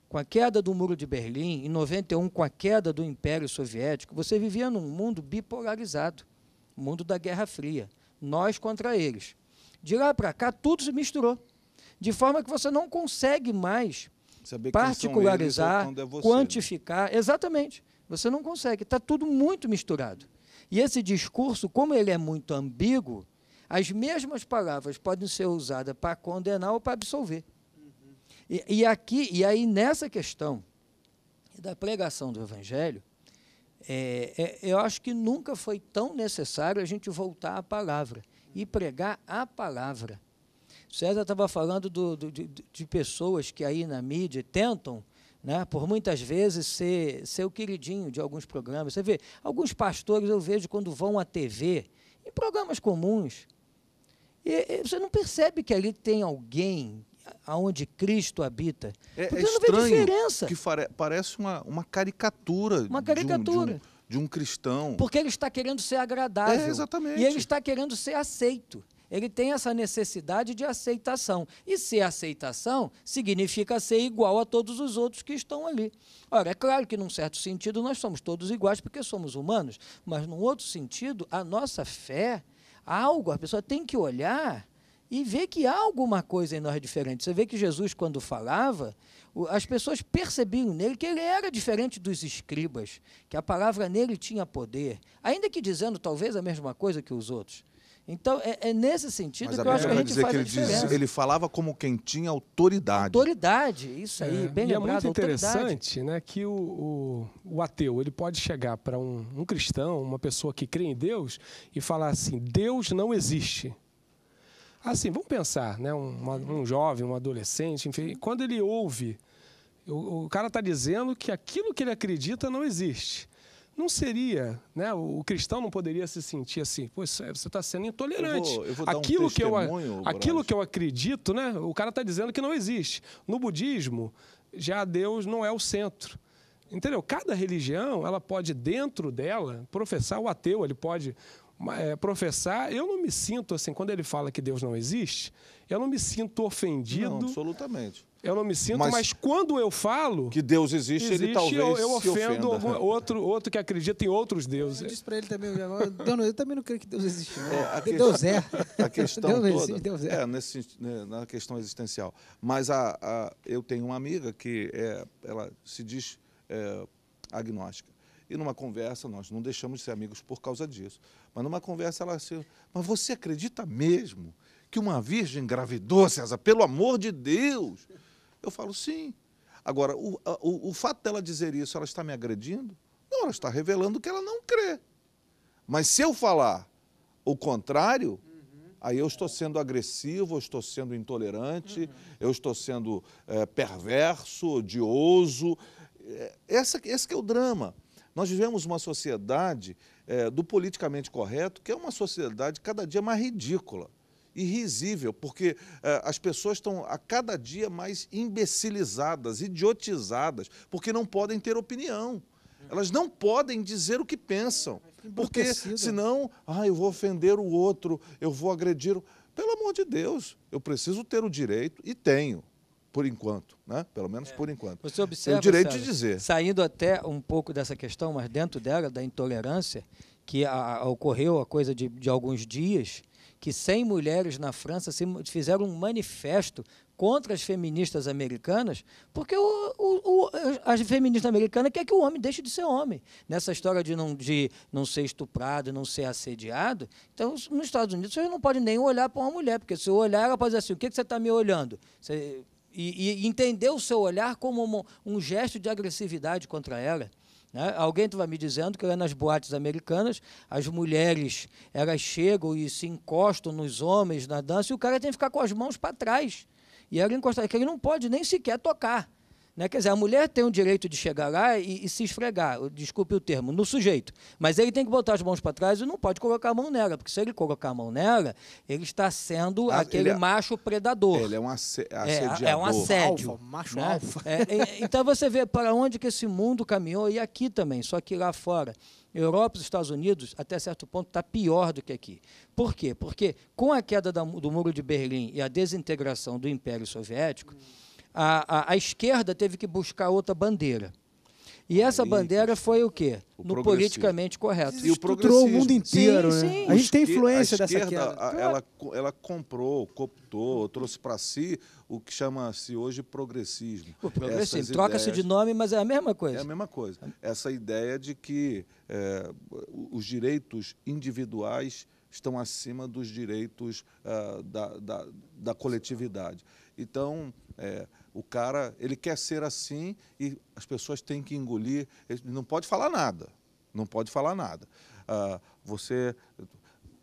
com a queda do Muro de Berlim, em 91, com a queda do Império Soviético, você vivia num mundo bipolarizado mundo da Guerra Fria nós contra eles. De lá para cá, tudo se misturou. De forma que você não consegue mais Saber particularizar, é você, né? quantificar. Né? Exatamente. Você não consegue. Está tudo muito misturado. E esse discurso, como ele é muito ambíguo, as mesmas palavras podem ser usadas para condenar ou para absolver. E, e aqui, e aí nessa questão da pregação do Evangelho, é, é, eu acho que nunca foi tão necessário a gente voltar à palavra e pregar a palavra. César estava falando do, do, de, de, pessoas que aí na mídia tentam, né, por muitas vezes, ser, ser o queridinho de alguns programas. Você vê, alguns pastores eu vejo quando vão à TV, em programas comuns, e, e você não percebe que ali tem alguém aonde Cristo habita. É, Porque é estranho não vê diferença. Que parece uma, uma caricatura. Uma caricatura. De um, de um, de um cristão. Porque ele está querendo ser agradável. É, exatamente. E ele está querendo ser aceito. Ele tem essa necessidade de aceitação. E ser aceitação significa ser igual a todos os outros que estão ali. Ora, é claro que, num certo sentido, nós somos todos iguais porque somos humanos, mas, num outro sentido, a nossa fé, algo, a pessoa tem que olhar e vê que há alguma coisa em nós diferente. Você vê que Jesus, quando falava, as pessoas percebiam nele que ele era diferente dos escribas, que a palavra nele tinha poder, ainda que dizendo talvez a mesma coisa que os outros. Então, é, é nesse sentido Mas que eu acho que a gente dizer faz que ele, diz, ele falava como quem tinha autoridade. Autoridade, isso aí, é, bem e lembrado. É muito interessante né, que o, o, o, ateu ele pode chegar para um, um cristão, uma pessoa que crê em Deus, e falar assim, Deus não existe. Assim, vamos pensar, né? Um, uma, um jovem, um adolescente, enfim, uhum. quando ele ouve, o, o cara está dizendo que aquilo que ele acredita não existe. Não seria, né? O, cristão não poderia se sentir assim, pois é, você está sendo intolerante. Eu vou, eu vou aquilo um que eu, aquilo que eu acredito, né? O cara está dizendo que não existe. No budismo, já Deus não é o centro. Entendeu? Cada religião, ela pode, dentro dela, professar o ateu, ele pode é, professar, eu não me sinto assim, quando ele fala que Deus não existe, eu não me sinto ofendido. Não, absolutamente. Eu não me sinto, mas, mas quando eu falo. Que Deus existe, existe ele talvez. Eu, eu ofendo algum, outro, outro que acredita em outros deuses. Eu disse para ele também, eu, eu também não creio que Deus existe. Né? É, que, Deus é. A questão Deus toda, existe, Deus é. é nesse, né, na questão existencial. Mas a, a, eu tenho uma amiga que é, ela se diz eh, agnóstica. E numa conversa, nós não deixamos de ser amigos por causa disso. Mas numa conversa ela assim, mas você acredita mesmo que uma virgem engravidou, César? Pelo amor de Deus! Eu falo, sim. Agora, o, o, o fato dela dizer isso, ela está me agredindo? Não, ela está revelando que ela não crê. Mas se eu falar o contrário, uhum. aí eu estou sendo agressivo, eu estou sendo intolerante, uhum. eu estou sendo é, perverso, odioso. Eh, essa, esse é o drama. Nós vivemos uma sociedade é, do politicamente correto, que é uma sociedade cada dia mais ridícula e risível, porque é, as pessoas estão a cada dia mais imbecilizadas, idiotizadas, porque não podem ter opinião. Elas não podem dizer o que pensam, porque senão, ah, eu vou ofender o outro, eu vou agredir. Pelo amor de Deus, eu preciso ter o direito e tenho por enquanto, né? Pelo menos é. por enquanto. Você observa, o direito de dizer. Saindo até um pouco dessa questão, mas dentro dela, da intolerância, que a, a ocorreu a coisa de, de alguns dias, que 100 mulheres na França se, fizeram um manifesto contra as feministas americanas, porque o, o, o, as feministas americanas querem que o homem deixe de ser homem. Nessa história de não, de não ser estuprado, não ser assediado, então, nos Estados Unidos, você não pode nem olhar para uma mulher, porque se eu olhar, ela pode dizer assim, o que, que você está me olhando? Você e, e entender o seu olhar como um, um gesto de agressividade contra ela. Né? Alguém estava me dizendo que lá nas boates americanas, as mulheres elas chegam e se encostam nos homens na dança e o cara tem que ficar com as mãos para trás. E ela encosta, é que ele não pode nem sequer tocar. Né? Quer dizer, a mulher tem o direito de chegar lá e, e se esfregar, desculpe o termo, no sujeito. Mas ele tem que botar as mãos para trás e não pode colocar a mão nela, porque se ele colocar a mão nela, ele está sendo aquele é, macho predador. Ele é um assediador. É, é um assédio. Alfa, macho né? alfa. É, é, então você vê para onde que esse mundo caminhou, e aqui também, só que lá fora. Europa e Estados Unidos, até certo ponto, está pior do que aqui. Por quê? Porque com a queda da, do Muro de Berlim e a desintegração do Império Soviético, hum a, a, a esquerda teve que buscar outra bandeira. E essa bandeira foi o quê? O no politicamente correto. E o Estruturou o mundo inteiro. Sim, né? sim. A gente tem influência a dessa queda. Ela, ela comprou, cooptou, trouxe para si o que chama-se hoje progressismo. O progressismo. Troca-se de nome, mas é a mesma coisa. É a mesma coisa. Essa ideia de que é, os direitos individuais estão acima dos direitos uh, da, da, da, coletividade. Então, é, o cara, ele quer ser assim e as pessoas têm que engolir. Ele não pode falar nada. Não pode falar nada. Ah, você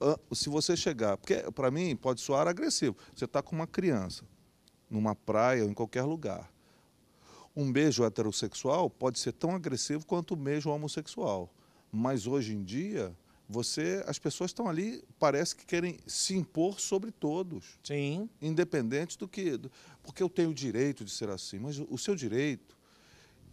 ah, se você chegar, porque para mim pode soar agressivo. Você está com uma criança numa praia ou em qualquer lugar. Um beijo heterossexual pode ser tão agressivo quanto um beijo homossexual. Mas hoje em dia você, as pessoas estão ali, parece que querem se impor sobre todos. Sim. Independente do que, do, porque eu tenho o direito de ser assim, mas o, seu direito,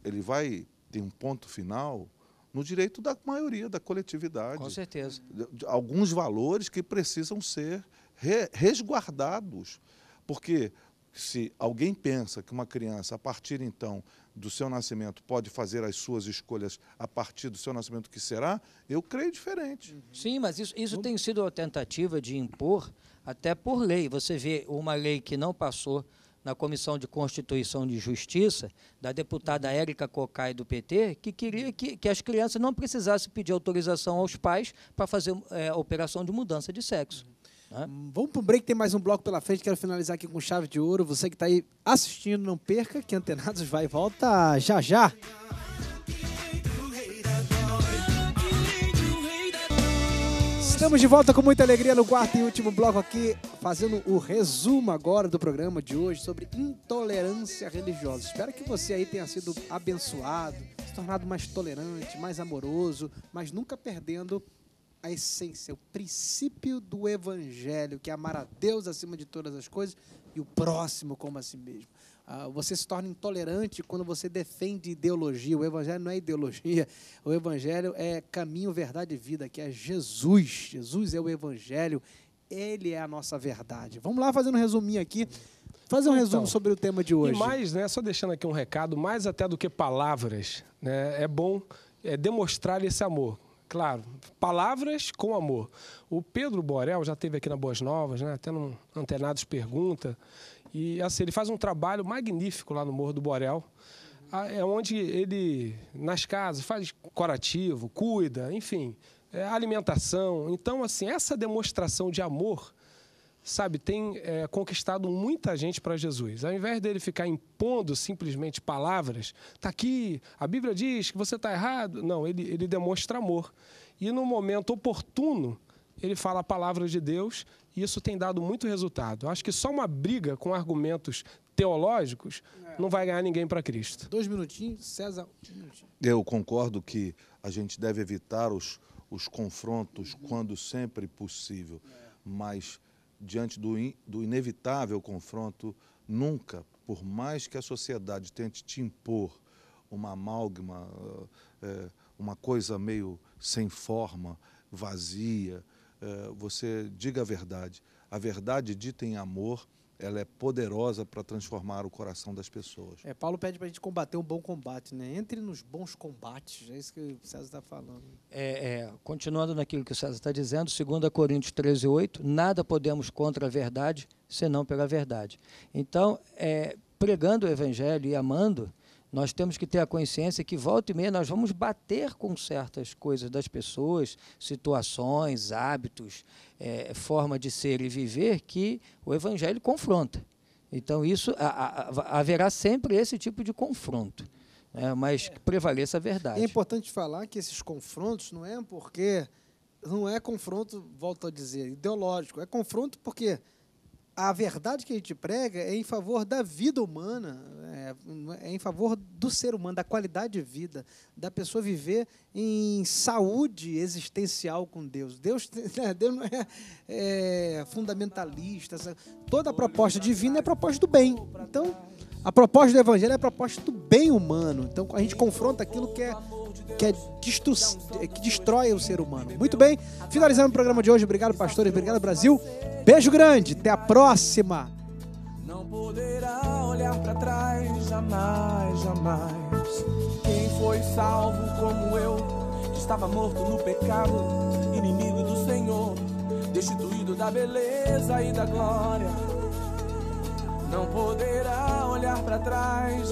ele vai ter um ponto final no direito da maioria, da coletividade. Com certeza. Alguns valores que precisam ser re, resguardados, porque se alguém pensa que uma criança, a partir então do seu nascimento pode fazer as suas escolhas a partir do seu nascimento que será, eu creio diferente. Sim, mas isso, isso tem sido a tentativa de impor até por lei. Você vê uma lei que não passou na Comissão de Constituição de Justiça, da deputada Érica Cocai do PT, que queria que, que as crianças não precisassem pedir autorização aos pais para fazer é, operação de mudança de sexo. Né? Vamos para o break, tem mais um bloco pela frente. Quero finalizar aqui com chave de ouro. Você que está aí assistindo, não perca, que Antenados vai e volta já já. Estamos de volta com muita alegria no quarto e último bloco aqui, fazendo o resumo agora do programa de hoje sobre intolerância religiosa. Espero que você aí tenha sido abençoado, se tornado mais tolerante, mais amoroso, mas nunca perdendo a essência, o princípio do evangelho, que é amar a Deus acima de todas as coisas e o próximo como a si mesmo. Ah, você se torna intolerante quando você defende ideologia. O evangelho não é ideologia. [LAUGHS] O evangelho é caminho, verdade e vida, que é Jesus. Jesus é o evangelho. Ele é a nossa verdade. Vamos lá fazendo um resuminho aqui. Fazer um então, resumo sobre o tema de hoje. E mais, né, só deixando aqui um recado, mais até do que palavras, né, é bom é, demonstrar esse amor claro, palavras com amor. O Pedro Borel já teve aqui na Boas Novas, né? Até no Antenados Pergunta. E assim, ele faz um trabalho magnífico lá no Morro do Borel. Ah, é onde ele, nas casas, faz corativo, cuida, enfim, é alimentação. Então, assim, essa demonstração de amor sabe, tem é, conquistado muita gente para Jesus. Ao invés dele ficar impondo simplesmente palavras, está aqui, a Bíblia diz que você está errado. Não, ele, ele demonstra amor. E no momento oportuno, ele fala a palavra de Deus e isso tem dado muito resultado. Acho que só uma briga com argumentos teológicos é. não vai ganhar ninguém para Cristo. Dois minutinhos, César. Um minutinho. Eu concordo que a gente deve evitar os, os confrontos uhum. quando sempre possível, é. mas diante do, in, do inevitável confronto, nunca, por mais que a sociedade tente te impor uma amálgama, eh, eh, uma coisa meio sem forma, vazia, eh, você diga a verdade. A verdade dita em amor ela é poderosa para transformar o coração das pessoas. É, Paulo pede para a gente combater um bom combate, né? Entre nos bons combates, é isso que o César está falando. É, é, continuando naquilo que o César está dizendo, 2 Coríntios 13, 8, nada podemos contra a verdade, senão pela verdade. Então, é, pregando o evangelho e amando, nós temos que ter a consciência que volta e meia nós vamos bater com certas coisas das pessoas, situações, hábitos, é, forma de ser e viver que o Evangelho confronta. Então isso a, a, haverá sempre esse tipo de confronto, né? mas é. prevaleça a verdade. É importante falar que esses confrontos não é porque não é confronto, volto a dizer, ideológico, é confronto porque a verdade que a gente prega é em favor da vida humana, é, é, em favor do ser humano, da qualidade de vida, da pessoa viver em saúde existencial com Deus. Deus, [LAUGHS] né, Deus não é, é fundamentalista. Toda a proposta divina é a proposta do bem. Então, a proposta do Evangelho é a proposta do bem humano. Então, a gente confronta aquilo que é que, é destru... É que destrói o ser humano. Muito bem, finalizando o programa de hoje. Obrigado, pastores. Obrigado, Brasil. Beijo grande. Até a próxima. Não poderá olhar para trás jamais, jamais. Quem foi salvo como eu, que estava morto no pecado, inimigo do Senhor, destituído da beleza e da glória. Não poderá olhar para trás.